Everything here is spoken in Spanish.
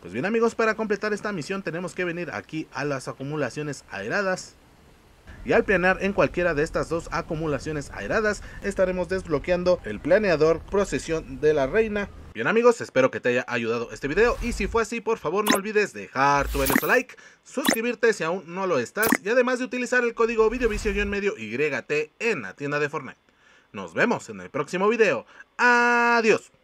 Pues bien amigos, para completar esta misión tenemos que venir aquí a las acumulaciones aeradas. Y al planear en cualquiera de estas dos acumulaciones aeradas, estaremos desbloqueando el planeador Procesión de la Reina. Bien amigos, espero que te haya ayudado este video y si fue así, por favor no olvides dejar tu like, suscribirte si aún no lo estás y además de utilizar el código videovicio-medio en la tienda de Fortnite. Nos vemos en el próximo video. Adiós.